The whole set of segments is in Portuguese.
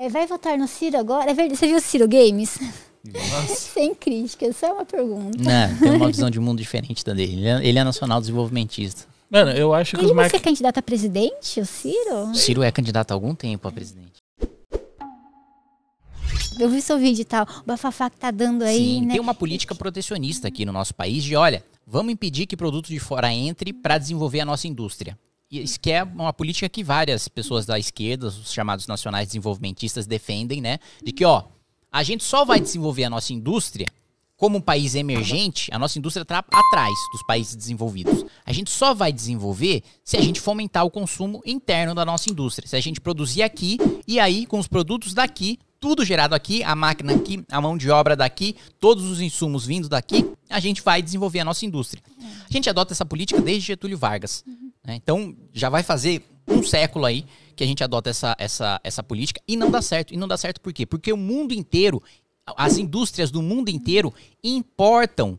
É, vai votar no Ciro agora? É verdade, você viu o Ciro Games? Sem críticas, só é uma pergunta. Não, tem uma visão de mundo diferente da dele. Ele é, ele é nacional desenvolvimentista. Mano, eu acho que ele os vai mar... ser candidato a presidente, o Ciro? O Ciro é candidato há algum tempo a presidente. Eu vi seu vídeo e tal, o bafafá que tá dando aí, Sim, né? tem uma política protecionista aqui no nosso país de, olha, vamos impedir que produto de fora entre para desenvolver a nossa indústria isso que é uma política que várias pessoas da esquerda, os chamados nacionais desenvolvimentistas, defendem, né? De que, ó, a gente só vai desenvolver a nossa indústria como um país emergente, a nossa indústria está atrás dos países desenvolvidos. A gente só vai desenvolver se a gente fomentar o consumo interno da nossa indústria. Se a gente produzir aqui e aí, com os produtos daqui, tudo gerado aqui, a máquina aqui, a mão de obra daqui, todos os insumos vindos daqui, a gente vai desenvolver a nossa indústria. A gente adota essa política desde Getúlio Vargas. Uhum. Né? Então, já vai fazer um século aí que a gente adota essa, essa, essa política e não dá certo. E não dá certo por quê? Porque o mundo inteiro, as indústrias do mundo inteiro importam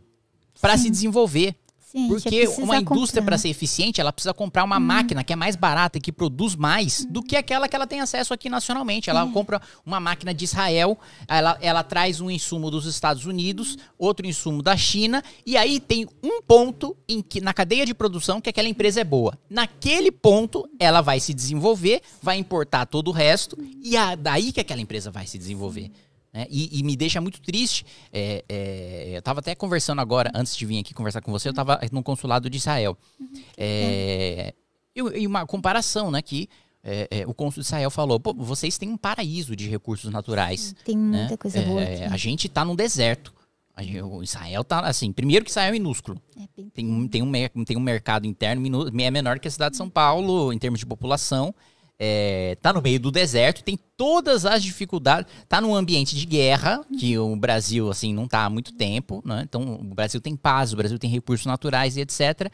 para se desenvolver eficiente. É Porque uma indústria, para ser eficiente, ela precisa comprar uma hum. máquina que é mais barata e que produz mais hum. do que aquela que ela tem acesso aqui nacionalmente. Ela é. compra uma máquina de Israel, ela, ela traz um insumo dos Estados Unidos, hum. outro insumo da China, e aí tem um ponto em que na cadeia de produção que aquela empresa é boa. Naquele ponto, ela vai se desenvolver, vai importar todo o resto, hum. e é daí que aquela empresa vai se desenvolver. Né? E, e, me deixa muito triste. É, é, eu estava até conversando agora, antes de vir aqui conversar com você, eu estava no consulado de Israel. Uhum. É, e, uma comparação, né? Que é, é, o consulado de Israel falou: vocês têm um paraíso de recursos naturais. Tem muita né? coisa é, boa. Aqui. A gente está num deserto. O Israel tá assim, primeiro que Israel é minúsculo. É tem, tem, um, tem um mercado interno é menor que a cidade de São Paulo em termos de população é, tá no meio do deserto, tem todas as dificuldades, tá num ambiente de guerra, que o Brasil, assim, não tá há muito tempo, né? Então, o Brasil tem paz, o Brasil tem recursos naturais e etc.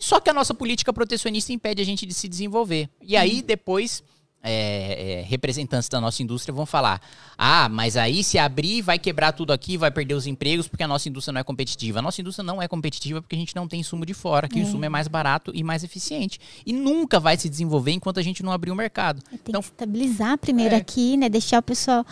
Só que a nossa política protecionista impede a gente de se desenvolver. E aí, depois, é, é, representantes da nossa indústria vão falar: ah, mas aí se abrir vai quebrar tudo aqui, vai perder os empregos porque a nossa indústria não é competitiva. A nossa indústria não é competitiva porque a gente não tem insumo de fora, que é. o insumo é mais barato e mais eficiente. E nunca vai se desenvolver enquanto a gente não abrir o mercado. Tem então, que estabilizar primeiro é. aqui, né? Deixar o pessoal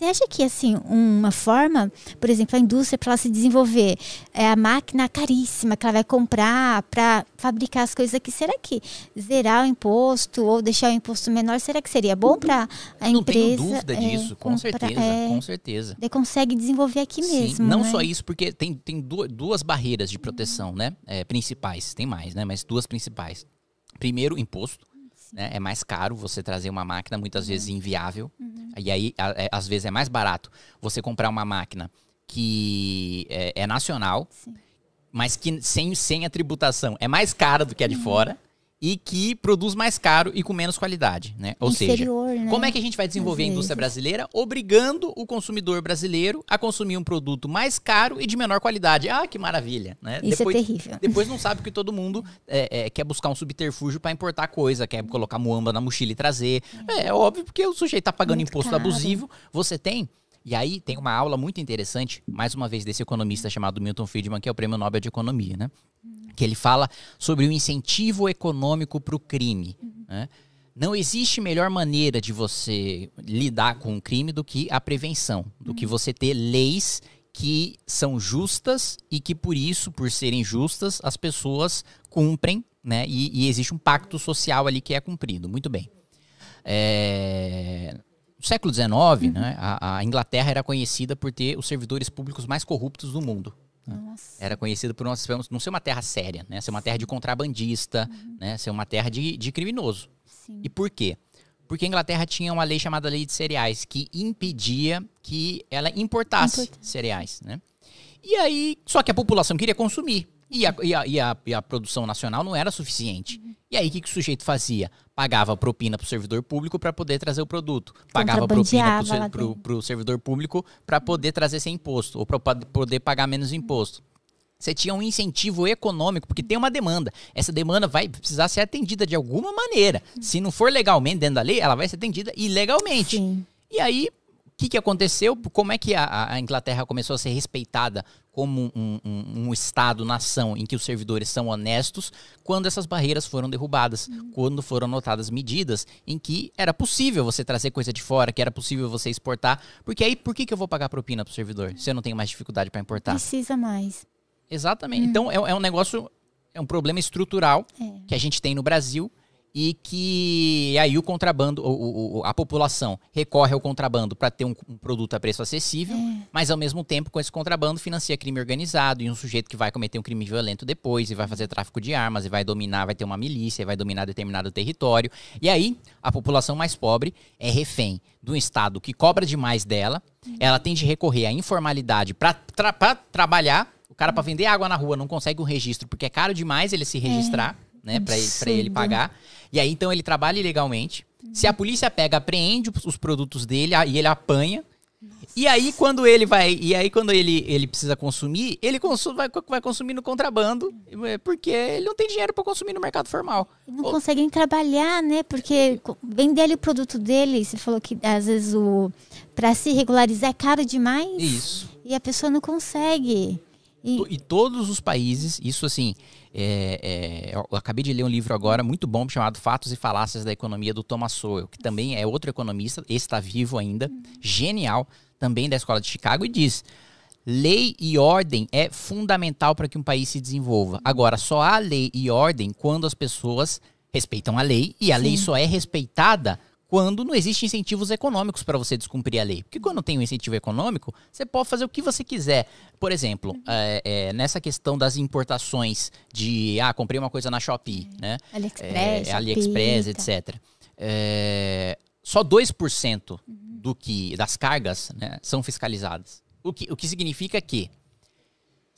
você acha que assim uma forma, por exemplo, a indústria para ela se desenvolver é a máquina caríssima que ela vai comprar para fabricar as coisas aqui, será que zerar o imposto ou deixar o imposto menor, será que seria bom para a empresa? Não tenho dúvida é, disso, com comprar, certeza, é, com certeza. Ele consegue desenvolver aqui Sim, mesmo. Não né? só isso, porque tem, tem duas barreiras de proteção, né? É, principais, tem mais, né? Mas duas principais. Primeiro, imposto né? É mais caro você trazer uma máquina, muitas uhum. vezes inviável. Uhum. E aí, a, é, às vezes, é mais barato você comprar uma máquina que é, é nacional, Sim. mas que sem, sem a tributação é mais cara do que a de uhum. fora e que produz mais caro e com menos qualidade, né? Ou Inferior, seja, né? como é que a gente vai desenvolver a indústria brasileira obrigando o consumidor brasileiro a consumir um produto mais caro e de menor qualidade? Ah, que maravilha, né? Isso é depois, é terrível. Depois não sabe que todo mundo é, é, quer buscar um subterfúgio para importar coisa, quer colocar muamba na mochila e trazer. Uhum. É, é óbvio porque o sujeito tá pagando Muito imposto caro. abusivo. Você tem e aí tem uma aula muito interessante, mais uma vez, desse economista chamado Milton Friedman, que é o prêmio Nobel de Economia, né? Que ele fala sobre o incentivo econômico para o crime. Né? Não existe melhor maneira de você lidar com o crime do que a prevenção, do que você ter leis que são justas e que por isso, por serem justas, as pessoas cumprem, né? E, e existe um pacto social ali que é cumprido. Muito bem. É no século XIX, uhum. né, a, a, Inglaterra era conhecida por ter os servidores públicos mais corruptos do mundo. Né? Era conhecida por não ser uma terra séria, né? ser uma terra de contrabandista, uhum. né? ser uma terra de, de criminoso. Sim. E por quê? Porque a Inglaterra tinha uma lei chamada Lei de Cereais, que impedia que ela importasse cereais. Né? E aí, só que a população queria consumir. E a, e a, e a, e a produção nacional não era suficiente. Uhum. E aí, o que, que o sujeito fazia? Pagava propina para o servidor público para poder trazer o produto. Pagava propina para o servidor público para poder trazer sem imposto, ou para poder pagar menos imposto. Você tinha um incentivo econômico, porque tem uma demanda. Essa demanda vai precisar ser atendida de alguma maneira. Se não for legalmente dentro da lei, ela vai ser atendida ilegalmente. Sim. E aí, que, que aconteceu? Como é que a, a, Inglaterra começou a ser respeitada como um, um, um Estado-nação em que os servidores são honestos quando essas barreiras foram derrubadas, uhum. quando foram notadas medidas em que era possível você trazer coisa de fora, que era possível você exportar, porque aí por que, que eu vou pagar propina para o servidor se eu não tenho mais dificuldade para importar? Precisa mais. Exatamente. Uhum. Então é, é um negócio, é um problema estrutural é. que a gente tem no Brasil e que aí o contrabando, o, o, a população recorre ao contrabando para ter um, um, produto a preço acessível, é. mas ao mesmo tempo com esse contrabando financia crime organizado e um sujeito que vai cometer um crime violento depois e vai fazer tráfico de armas e vai dominar, vai ter uma milícia, e vai dominar determinado território. E aí a população mais pobre é refém de um Estado que cobra demais dela, uhum. ela tende a recorrer à informalidade para tra trabalhar. O cara para vender água na rua não consegue um registro porque é caro demais ele se é. registrar, é. né, para ele pagar. E aí então ele trabalha ilegalmente. Uhum. Se a polícia pega, apreende os produtos dele e ele apanha. E aí quando ele vai, e aí quando ele, ele precisa consumir, ele vai, vai consumir no contrabando, é, porque ele não tem dinheiro para consumir no mercado formal. Não Ou... conseguem trabalhar, né? Porque vender ali o produto dele, você falou que às vezes o para se regularizar é caro demais. Isso. E a pessoa não consegue. E, e todos os países, isso assim, é, é, eu acabei de ler um livro agora muito bom chamado Fatos e Falácias da Economia do Thomas Sowell, que também é outro economista, esse está vivo ainda, genial, também da Escola de Chicago, e diz: lei e ordem é fundamental para que um país se desenvolva. Agora, só há lei e ordem quando as pessoas respeitam a lei, e a Sim. lei só é respeitada quando não existem incentivos econômicos para você descumprir a lei. Porque quando tem um incentivo econômico, você pode fazer o que você quiser. Por exemplo, é, é, nessa questão das importações de, ah, comprei uma coisa na Shopee, é. né? AliExpress, é, AliExpress tá. etc. Eh, só 2% uhum. do que, das cargas né, são fiscalizadas. O que, o que significa que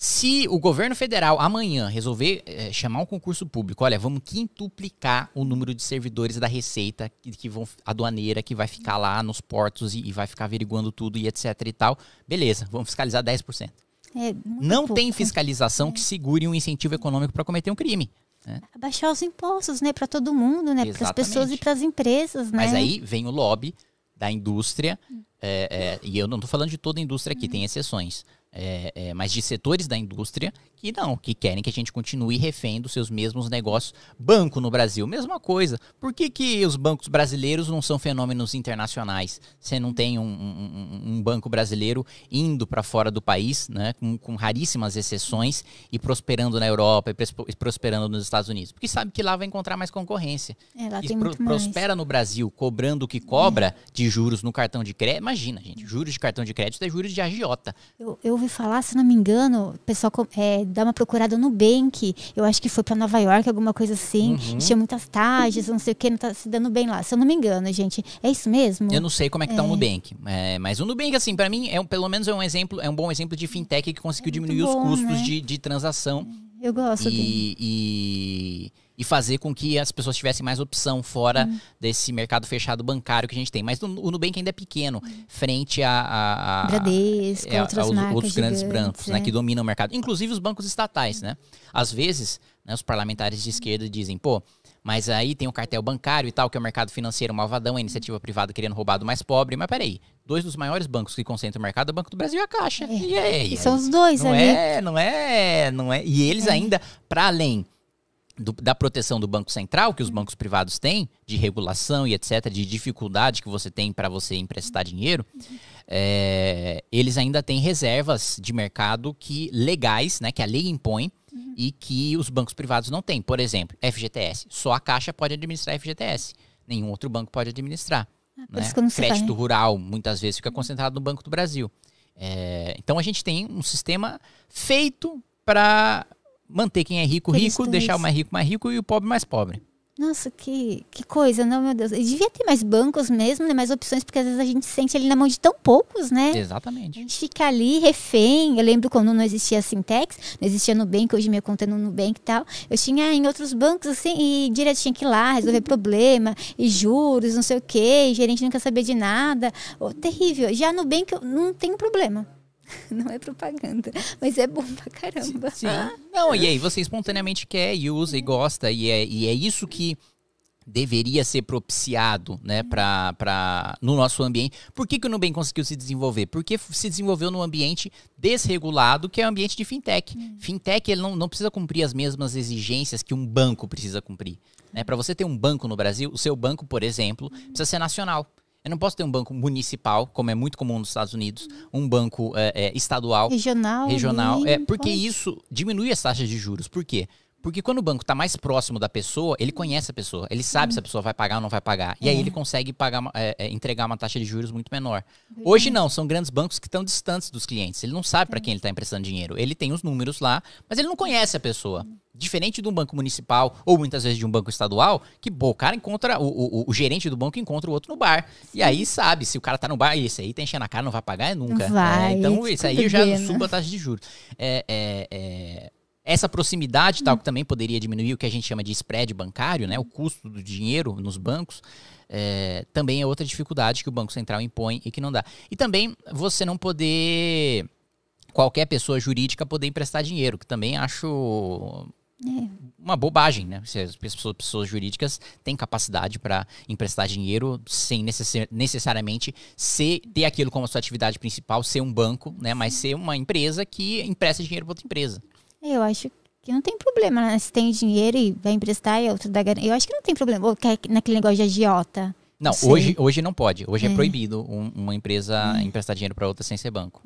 se o governo federal amanhã resolver é, chamar um concurso público, olha, vamos quintuplicar o número de servidores da Receita que, que vão aduaneira que vai ficar lá nos portos e, e, vai ficar averiguando tudo e etc e tal. Beleza, vamos fiscalizar 10%. É, Não pouco. tem fiscalização é. que segure um incentivo econômico para cometer um crime. Né? Abaixar os impostos, né, para todo mundo, né, para as pessoas e para as empresas, né? Mas aí vem o lobby da indústria, é, é, e eu não estou falando de toda a indústria aqui, tem exceções é, é, mas de setores da indústria que não, que querem que a gente continue refém dos seus mesmos negócios. Banco no Brasil, mesma coisa. Por que, que os bancos brasileiros não são fenômenos internacionais? Você não tem um, um, um banco brasileiro indo para fora do país, né, com, com, raríssimas exceções, e prosperando na Europa e prosperando nos Estados Unidos? Porque sabe que lá vai encontrar mais concorrência. É, lá e tem pro, prospera no Brasil, cobrando o que cobra de juros no cartão de crédito. Imagina, gente, juros de cartão de crédito é juros de agiota. Eu, eu ouvi falar, se não me engano, o pessoal é, dá uma procurada no Bank. Eu acho que foi para Nova York, alguma coisa assim. Uhum. Tinha muitas tags, não sei o que, não tá se dando bem lá. Se eu não me engano, gente. É isso mesmo? Eu não sei como é que é. tá o é. Nubank. É, mas o Nubank, assim, para mim, é um, pelo menos é um exemplo, é um bom exemplo de fintech que conseguiu diminuir bom, os custos né? de, de transação. Eu gosto. E, e, e fazer com que as pessoas tivessem mais opção fora uhum. desse mercado fechado bancário que a gente tem. Mas o Nubank ainda é pequeno, hum. frente a. a, a Bradesco, é, a, outros grandes brancos né, é. que dominam o mercado. Inclusive os bancos estatais, né? Às vezes, né, os parlamentares de hum. esquerda dizem, pô. Mas aí tem o cartel bancário e tal, que é o mercado financeiro malvadão, a iniciativa hum. privada querendo roubar do mais pobre. Mas peraí, dois dos maiores bancos que concentram o mercado, é o Banco do Brasil e a Caixa. É. E aí? E são os dois não É, não é, não é. E eles é. ainda, para além do, da proteção do Banco Central, que os uhum. bancos privados têm, de regulação e etc., de dificuldade que você tem para você emprestar dinheiro, é, eles ainda têm reservas de mercado que legais, né, que a lei impõe uhum. e que os bancos privados não têm. Por exemplo, FGTS. Só a Caixa pode administrar FGTS. Nenhum outro banco pode administrar. Ah, né? Crédito rural, muitas vezes, fica concentrado no Banco do Brasil. É, então a gente tem um sistema feito para manter quem é rico rico, deixar o mais rico mais rico e o pobre mais pobre. Nossa, que, que coisa, não, meu Deus. E devia ter mais bancos mesmo, né? mais opções, porque às vezes a gente sente ali na mão de tão poucos, né? Exatamente. A gente fica ali refém. Eu lembro quando não existia Sintex, não existia Nubank, hoje minha conta é no Nubank e tal. Eu tinha em outros bancos, assim, e direto tinha que ir lá resolver uhum. problema, e juros, não sei o quê, e gerente nunca sabia de nada. Oh, terrível. Já no Nubank não tem problema. Não é propaganda, mas é bom pra caramba. Sim. Não, e aí você espontaneamente quer e usa e gosta, e é, e é isso que deveria ser propiciado, né, uhum. pra, pra, no nosso ambiente. Por que, que o Nubank conseguiu se desenvolver? Porque se desenvolveu num ambiente desregulado, que é o ambiente de fintech. Hum. Fintech, ele não, não precisa cumprir as mesmas exigências que um banco precisa cumprir. Né? Para você ter um banco no Brasil, o seu banco, por exemplo, uhum. precisa ser nacional. Eu não posso ter um banco municipal, como é muito comum nos Estados Unidos, um banco é, é, estadual, regional, regional, é, porque pode. isso diminui as taxas de juros. Por quê? Porque quando o banco está mais próximo da pessoa, ele conhece a pessoa, ele sabe se a pessoa vai pagar ou não vai pagar. É. E aí é. ele consegue pagar, é, é, entregar uma taxa de juros muito menor. Hoje não, são grandes bancos que estão distantes dos clientes. Ele não sabe para quem ele está emprestando dinheiro. Ele tem os números lá, mas ele não conhece a pessoa. Diferente de um banco municipal ou muitas vezes de um banco estadual, que pô, o cara encontra, o, o, o, gerente do banco encontra o outro no bar. Sim. E aí sabe, se o cara está no bar, esse aí tá enchendo a cara, não vai pagar nunca. É, vai, então isso aí eu já subo a taxa de juros. É, é, é, essa proximidade, tal, hum. que também poderia diminuir o que a gente chama de spread bancário, né, o custo do dinheiro nos bancos, é, também é outra dificuldade que o Banco Central impõe e que não dá. E também você não poder. Qualquer pessoa jurídica poder emprestar dinheiro, que também acho é. uma bobagem, né? Se as pessoas, pessoas jurídicas têm capacidade para emprestar dinheiro sem necessariamente ser, ter aquilo como sua atividade principal, ser um banco, né? Mas ser uma empresa que empresta dinheiro para outra empresa. Eu acho que não tem problema, né? Se tem dinheiro e vai emprestar e é outro dá garantia. Eu acho que não tem problema. Ou quer naquele negócio de agiota. Não, hoje, hoje não pode. Hoje é, é proibido um, uma empresa é. emprestar dinheiro para outra sem ser banco.